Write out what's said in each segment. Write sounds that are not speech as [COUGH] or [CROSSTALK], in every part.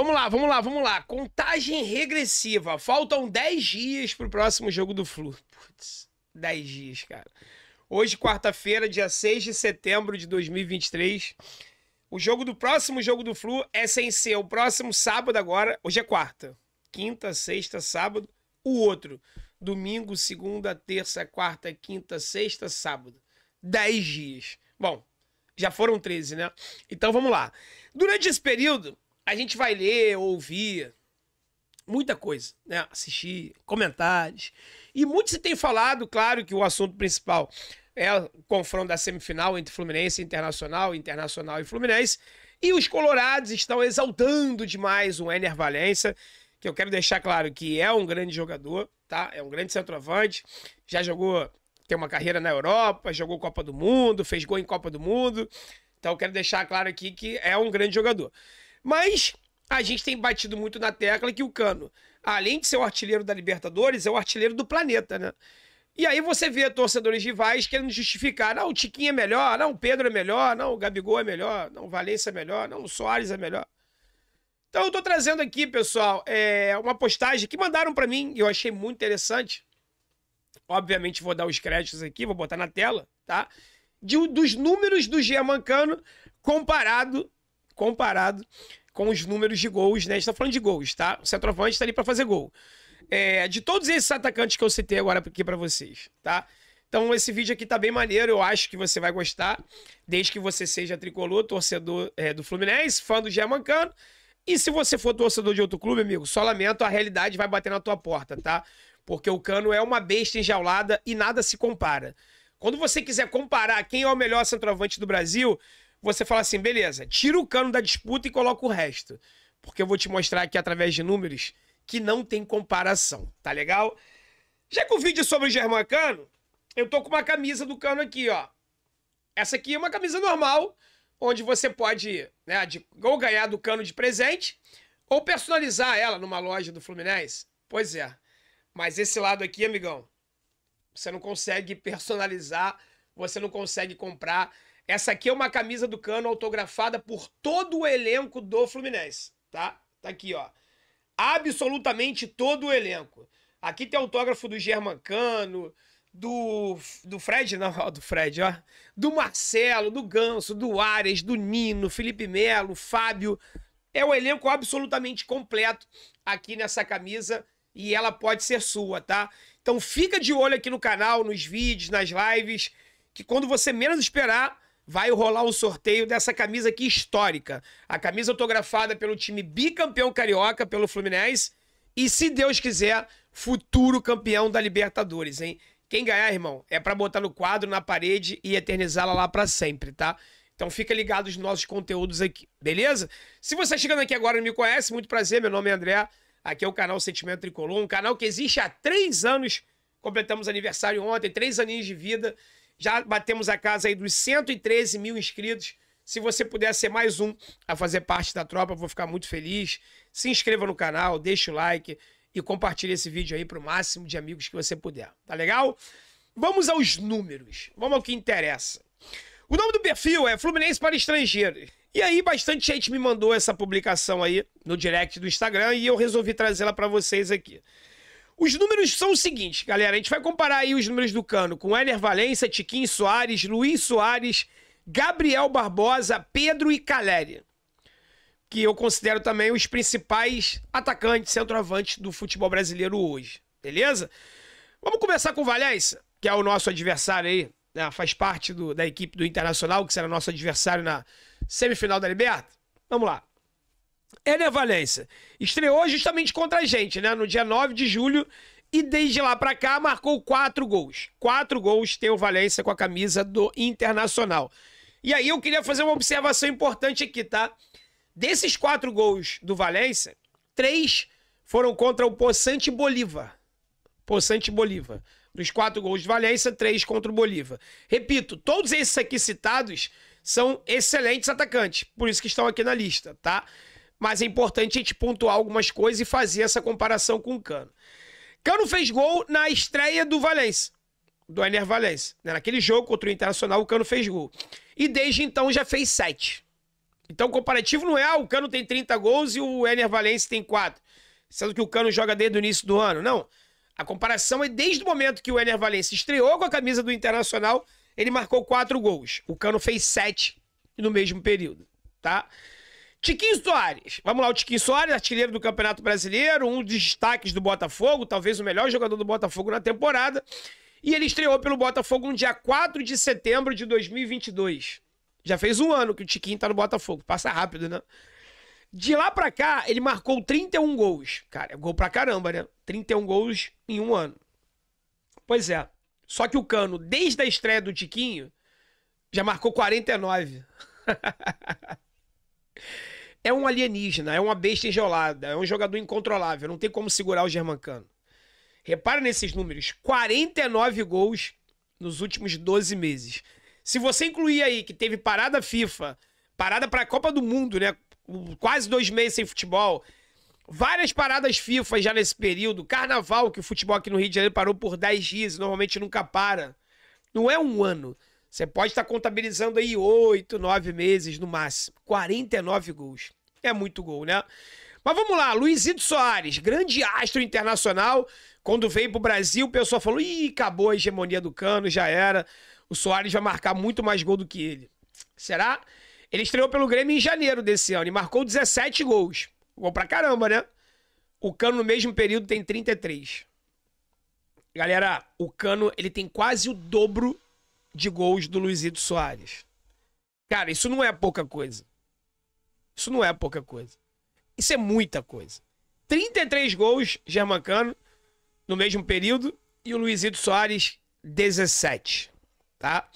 Vamos lá, vamos lá, vamos lá. Contagem regressiva. Faltam 10 dias pro próximo jogo do Flu. Putz, 10 dias, cara. Hoje, quarta-feira, dia 6 de setembro de 2023. O jogo do próximo jogo do Flu é sem ser o próximo sábado agora. Hoje é quarta. Quinta, sexta, sábado. O outro. Domingo, segunda, terça, quarta, quinta, sexta, sábado. 10 dias. Bom, já foram 13, né? Então vamos lá. Durante esse período, a gente vai ler, ouvir muita coisa, né? Assistir comentários. E muito se tem falado, claro, que o assunto principal é o confronto da semifinal entre Fluminense e Internacional, Internacional e Fluminense. E os colorados estão exaltando demais o Ener Valência, que eu quero deixar claro que é um grande jogador, tá? É um grande centroavante, já jogou, tem uma carreira na Europa, jogou Copa do Mundo, fez gol em Copa do Mundo. Então eu quero deixar claro aqui que é um grande jogador. Mas a gente tem batido muito na tecla que o Cano, além de ser o artilheiro da Libertadores, é o artilheiro do planeta, né? E aí você vê torcedores rivais querendo justificar, não, o Tiquinho é melhor, não, o Pedro é melhor, não, o Gabigol é melhor, não, o Valência é melhor, não, o Soares é melhor. Então eu tô trazendo aqui, pessoal, é uma postagem que mandaram para mim e eu achei muito interessante. Obviamente vou dar os créditos aqui, vou botar na tela, tá? De, dos números do Giamancano comparado comparado com os números de gols, né? A gente tá falando de gols, tá? O centroavante está ali para fazer gol. É, de todos esses atacantes que eu citei agora aqui para vocês, tá? Então esse vídeo aqui tá bem maneiro, eu acho que você vai gostar, desde que você seja tricolor, torcedor é, do Fluminense, fã do Germancano. E se você for torcedor de outro clube, amigo, só lamento, a realidade vai bater na tua porta, tá? Porque o Cano é uma besta enjaulada e nada se compara. Quando você quiser comparar quem é o melhor centroavante do Brasil, você fala assim, beleza, tira o cano da disputa e coloca o resto. Porque eu vou te mostrar aqui através de números que não tem comparação, tá legal? Já que o vídeo é sobre o Germán Cano, eu tô com uma camisa do Cano aqui, ó. Essa aqui é uma camisa normal, onde você pode né, de, ou ganhar do Cano de presente, ou personalizar ela numa loja do Fluminense. Pois é. Mas esse lado aqui, amigão, você não consegue personalizar, você não consegue comprar. Essa aqui é uma camisa do Cano autografada por todo o elenco do Fluminense, tá? Tá aqui, ó. Absolutamente todo o elenco. Aqui tem autógrafo do German Cano, do, do Fred, não, ó, do Fred, ó. Do Marcelo, do Ganso, do Ares, do Nino, Felipe Melo, Fábio. É o elenco absolutamente completo aqui nessa camisa e ela pode ser sua, tá? Então fica de olho aqui no canal, nos vídeos, nas lives, que quando você menos esperar, vai rolar o sorteio dessa camisa aqui histórica. A camisa autografada pelo time bicampeão carioca, pelo Fluminense. E se Deus quiser, futuro campeão da Libertadores, hein? Quem ganhar, irmão, é para botar no quadro, na parede e eternizá-la lá para sempre, tá? Então fica ligado nos nossos conteúdos aqui, beleza? Se você tá chegando aqui agora e me conhece, muito prazer, meu nome é André. Aqui é o canal Sentimento Tricolor, um canal que existe há três anos. Completamos aniversário ontem, três aninhos de vida. Já batemos a casa aí dos 113 mil inscritos. Se você puder ser mais um a fazer parte da tropa, vou ficar muito feliz. Se inscreva no canal, deixa o like e compartilhe esse vídeo aí para o máximo de amigos que você puder. Tá legal? Vamos aos números. Vamos ao que interessa. O nome do perfil é Fluminense para Estrangeiros. E aí, bastante gente me mandou essa publicação aí no direct do Instagram e eu resolvi trazê-la para vocês aqui. Os números são os seguintes, galera. A gente vai comparar aí os números do Cano com Éner Valença, Tiquinho Soares, Luiz Soares, Gabriel Barbosa, Pedro e Caleri. Que eu considero também os principais atacantes, centroavantes do futebol brasileiro hoje. Beleza? Vamos começar com o Valença, que é o nosso adversário aí, né? faz parte do, da equipe do Internacional, que será nosso adversário na semifinal da Liberta. Vamos lá. É né, Valência Estreou justamente contra a gente, né? No dia 9 de julho. E desde lá para cá marcou quatro gols. Quatro gols tem o Valência com a camisa do Internacional. E aí eu queria fazer uma observação importante aqui, tá? Desses quatro gols do Valência, três foram contra o Poçante Bolívar. Poçante Bolívar. Dos quatro gols do Valência, três contra o Bolívar. Repito, todos esses aqui citados são excelentes atacantes, por isso que estão aqui na lista, tá? Mas é importante a gente pontuar algumas coisas e fazer essa comparação com o Cano. Cano fez gol na estreia do Valência, do Ener Valência. Né? Naquele jogo contra o Internacional, o Cano fez gol. E desde então já fez sete. Então o comparativo não é, ah, o Cano tem 30 gols e o Ener Valência tem quatro. Sendo que o Cano joga desde o início do ano. Não. A comparação é desde o momento que o Ener Valencia estreou com a camisa do Internacional, ele marcou quatro gols. O Cano fez sete no mesmo período, tá? Tiquinho Soares. Vamos lá, o Tiquinho Soares, artilheiro do Campeonato Brasileiro, um dos destaques do Botafogo, talvez o melhor jogador do Botafogo na temporada. E ele estreou pelo Botafogo no dia 4 de setembro de 2022. Já fez um ano que o Tiquinho tá no Botafogo. Passa rápido, né? De lá pra cá, ele marcou 31 gols. Cara, é gol pra caramba, né? 31 gols em um ano. Pois é. Só que o Cano, desde a estreia do Tiquinho, já marcou 49. [LAUGHS] É um alienígena, é uma besta enjolada, é um jogador incontrolável, não tem como segurar o Germancano. Repara nesses números: 49 gols nos últimos 12 meses. Se você incluir aí que teve parada FIFA, parada para a Copa do Mundo, né? Quase dois meses sem futebol, várias paradas FIFA já nesse período, carnaval, que o futebol aqui no Rio de Janeiro parou por 10 dias, normalmente nunca para. Não é um ano. Você pode estar tá contabilizando aí oito, nove meses no máximo. 49 gols. É muito gol, né? Mas vamos lá, Luizito Soares, grande astro internacional. Quando veio pro Brasil, o pessoal falou: ih, acabou a hegemonia do cano, já era. O Soares vai marcar muito mais gol do que ele. Será? Ele estreou pelo Grêmio em janeiro desse ano e marcou 17 gols. Gol pra caramba, né? O Cano no mesmo período tem 33. Galera, o Cano ele tem quase o dobro de gols do Luizito Soares. Cara, isso não é pouca coisa. Isso não é pouca coisa. Isso é muita coisa. 33 gols, Germancano, no mesmo período, e o Luizito Soares, 17. Tá?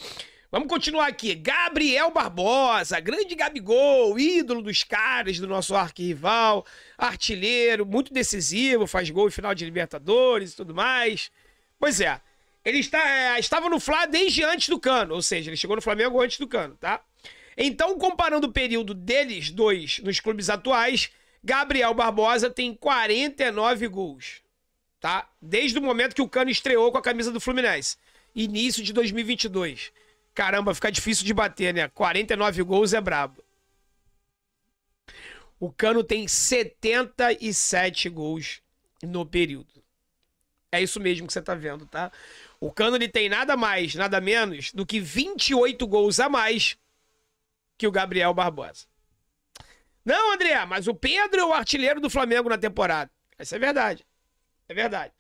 Vamos continuar aqui. Gabriel Barbosa, grande Gabigol, ídolo dos caras do nosso arquirrival, artilheiro, muito decisivo, faz gol em final de Libertadores e tudo mais. Pois é, ele está, é, estava no Fla desde antes do Cano, ou seja, ele chegou no Flamengo antes do Cano, tá? Então, comparando o período deles dois nos clubes atuais, Gabriel Barbosa tem 49 gols, tá? Desde o momento que o Cano estreou com a camisa do Fluminense, início de 2022. Caramba, fica difícil de bater, né? 49 gols é brabo. O Cano tem 77 gols no período. É isso mesmo que você tá vendo, tá? O Cano ele tem nada mais, nada menos do que 28 gols a mais que o Gabriel Barbosa. Não, André, mas o Pedro é o artilheiro do Flamengo na temporada. Isso é verdade. É verdade.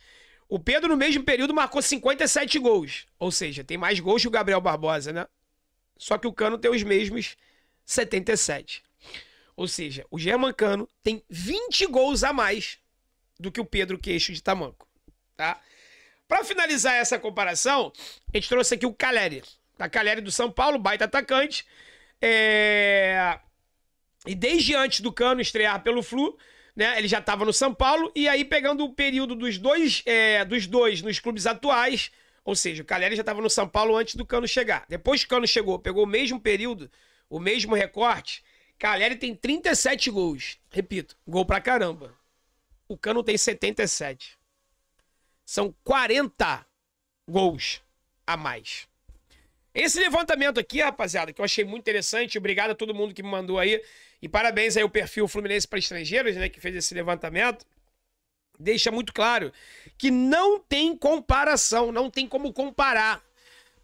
O Pedro, no mesmo período, marcou 57 gols. Ou seja, tem mais gols que o Gabriel Barbosa, né? Só que o Cano tem os mesmos 77. Ou seja, o German Cano tem 20 gols a mais do que o Pedro Queixo de Tamanco. Tá? Para finalizar essa comparação, a gente trouxe aqui o Caleri. Tá Caleri do São Paulo, baita atacante. É... E desde antes do Cano estrear pelo Flu, né, ele já estava no São Paulo. E aí, pegando o período dos dois, é, dos dois nos clubes atuais, ou seja, o Caleri já estava no São Paulo antes do Cano chegar. Depois que o Cano chegou, pegou o mesmo período, o mesmo recorte. Caleri tem 37 gols. Repito, gol pra caramba. O Cano tem 77. São 40 gols a mais. Esse levantamento aqui, rapaziada, que eu achei muito interessante. Obrigado a todo mundo que me mandou aí. E parabéns aí ao perfil Fluminense para Estrangeiros, né, que fez esse levantamento. Deixa muito claro que não tem comparação, não tem como comparar,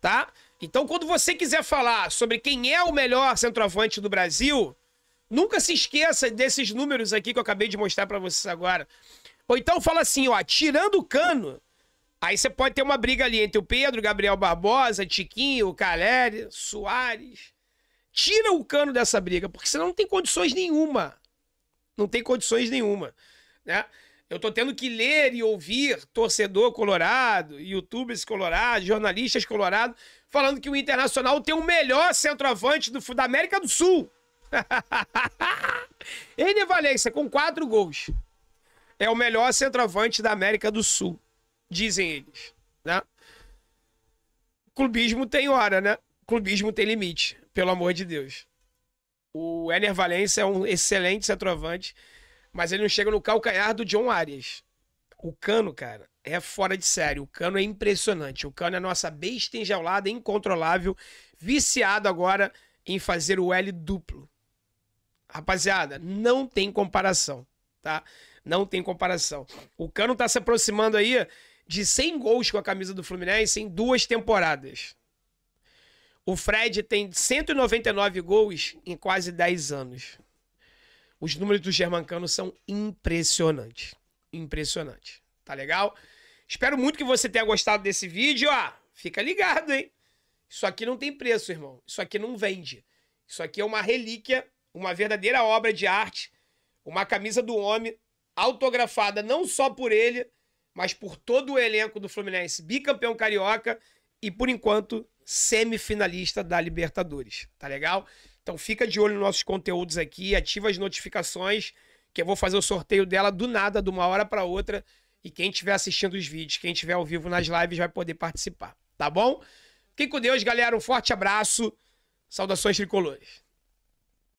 tá? Então, quando você quiser falar sobre quem é o melhor centroavante do Brasil, nunca se esqueça desses números aqui que eu acabei de mostrar para vocês agora. Ou então fala assim, ó, tirando o cano, aí você pode ter uma briga ali entre o Pedro, Gabriel Barbosa, Tiquinho, Caleri, Soares. Tira o cano dessa briga, porque senão não tem condições nenhuma. Não tem condições nenhuma, né? Eu tô tendo que ler e ouvir torcedor colorado, youtubers colorados, jornalistas colorados, falando que o Internacional tem o melhor centroavante do, da América do Sul. Ele [LAUGHS] Valência, com quatro gols é o melhor centroavante da América do Sul, dizem eles, né? Clubismo tem hora, né? Clubismo tem limite, pelo amor de Deus. O Ener Valencia é um excelente centroavante, mas ele não chega no calcanhar do John Arias. O Cano, cara, é fora de série. O Cano é impressionante. O Cano é nossa besta enjaulada, incontrolável, viciado agora em fazer o L duplo. Rapaziada, não tem comparação, tá? Não tem comparação. O Cano tá se aproximando aí de 100 gols com a camisa do Fluminense em duas temporadas. O Fred tem 199 gols em quase 10 anos. Os números do Germancano são impressionantes. Impressionante. Tá legal? Espero muito que você tenha gostado desse vídeo. Ó, fica ligado, hein? Isso aqui não tem preço, irmão. Isso aqui não vende. Isso aqui é uma relíquia, uma verdadeira obra de arte, uma camisa do homem autografada não só por ele, mas por todo o elenco do Fluminense, bicampeão carioca e por enquanto semifinalista da Libertadores, tá legal? Então fica de olho nos nossos conteúdos aqui, ativa as notificações, que eu vou fazer o sorteio dela do nada, de uma hora para outra, e quem estiver assistindo os vídeos, quem estiver ao vivo nas lives vai poder participar, tá bom? Fiquem com Deus, galera, um forte abraço. Saudações tricolores.